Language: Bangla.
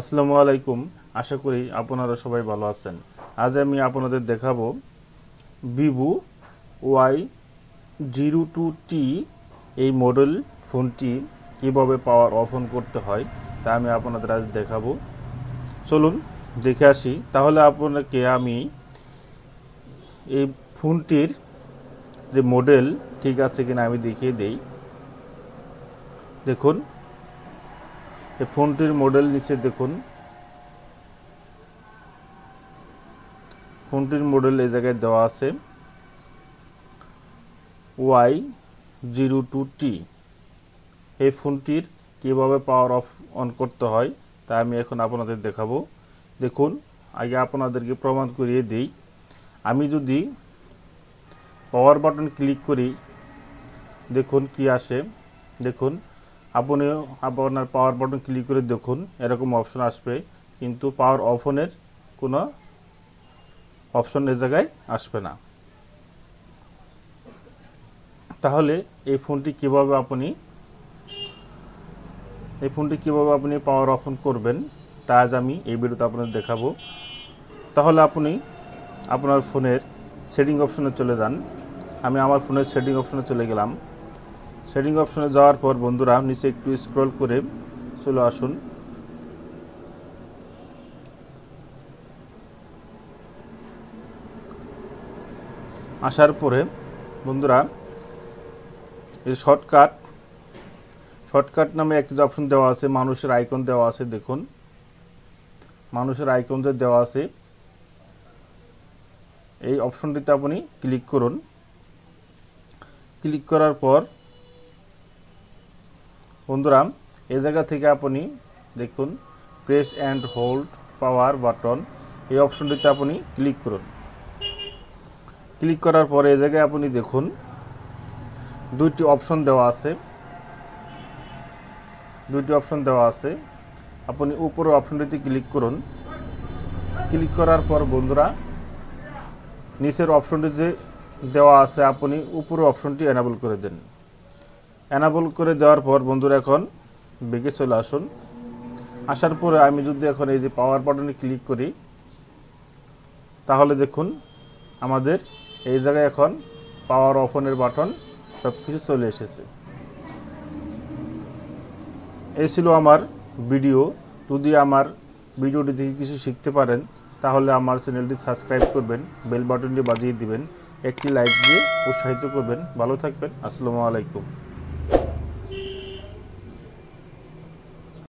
আসসালামু আলাইকুম আশা করি আপনারা সবাই ভালো আছেন আজ আমি আপনাদের দেখাবো Vivo Y zero two T এই মডেল ফোনটি কিভাবে পাওয়ার অফ অন করতে হয় তা আমি আপনাদের আজ দেখাবো চলুন দেখে আসি তাহলে আপনাকে আমি এই ফোনটির যে মডেল ঠিক আছে কিনা আমি দেখিয়ে দেই দেখুন এই ফোনটির মডেল নিচে দেখুন ফোনটির মডেল এই জায়গায় দেওয়া আছে ওয়াই জিরো টু টি এই ফোনটির কীভাবে পাওয়ার অফ অন করতে হয় তা আমি এখন আপনাদের দেখাবো দেখুন আগে আপনাদেরকে প্রমাণ করিয়ে দিই আমি যদি পাওয়ার বাটন ক্লিক করি দেখুন কি আসে দেখুন আপনি আপনার পাওয়ার বাটন ক্লিক করে দেখুন এরকম অপশন আসবে কিন্তু পাওয়ার অফনের কোনো অপশন এ জায়গায় আসবে না তাহলে এই ফোনটি কিভাবে আপনি এই ফোনটি কিভাবে আপনি পাওয়ার অফন করবেন তা আজ আমি এই ভিডিওতে আপনাদের দেখাবো তাহলে আপনি আপনার ফোনের সেটিং অপশনে চলে যান আমি আমার ফোনের সেটিং অপশনে চলে গেলাম সেটিং অপশনে যাওয়ার পর বন্ধুরা নিচে একটু স্ক্রল করে চলে আসুন আসার পরে বন্ধুরা এই শর্টকাট শর্টকাট নামে একটি অপশন দেওয়া আছে মানুষের আইকন দেওয়া আছে দেখুন মানুষের আইকন যে দেওয়া আছে এই অপশনটিতে আপনি ক্লিক করুন ক্লিক করার পর বন্ধুরা এই জায়গা থেকে আপনি দেখুন press and hold power button এই অপশনটিতে আপনি ক্লিক করুন ক্লিক করার পরে এই জায়গায় আপনি দেখুন দুইটি অপশন দেওয়া আছে দুইটি অপশন দেওয়া আছে আপনি উপরে অপশনটিতে ক্লিক করুন ক্লিক করার পর বন্ধুরা নিচের অপশনটি যে দেওয়া আছে আপনি উপরে অপশনটি এনাবল করে দেন অ্যানাবল করে দেওয়ার পর বন্ধুরা এখন বেগে চলে আসুন আসার পরে আমি যদি এখন এই যে পাওয়ার বাটনে ক্লিক করি তাহলে দেখুন আমাদের এই জায়গায় এখন পাওয়ার অফনের বাটন সব কিছু চলে এসেছে এই ছিল আমার ভিডিও যদি আমার ভিডিওটি থেকে কিছু শিখতে পারেন তাহলে আমার চ্যানেলটি সাবস্ক্রাইব করবেন বেল বাটনটি বাজিয়ে দিবেন একটি লাইক দিয়ে উৎসাহিত করবেন ভালো থাকবেন আসসালামু আলাইকুম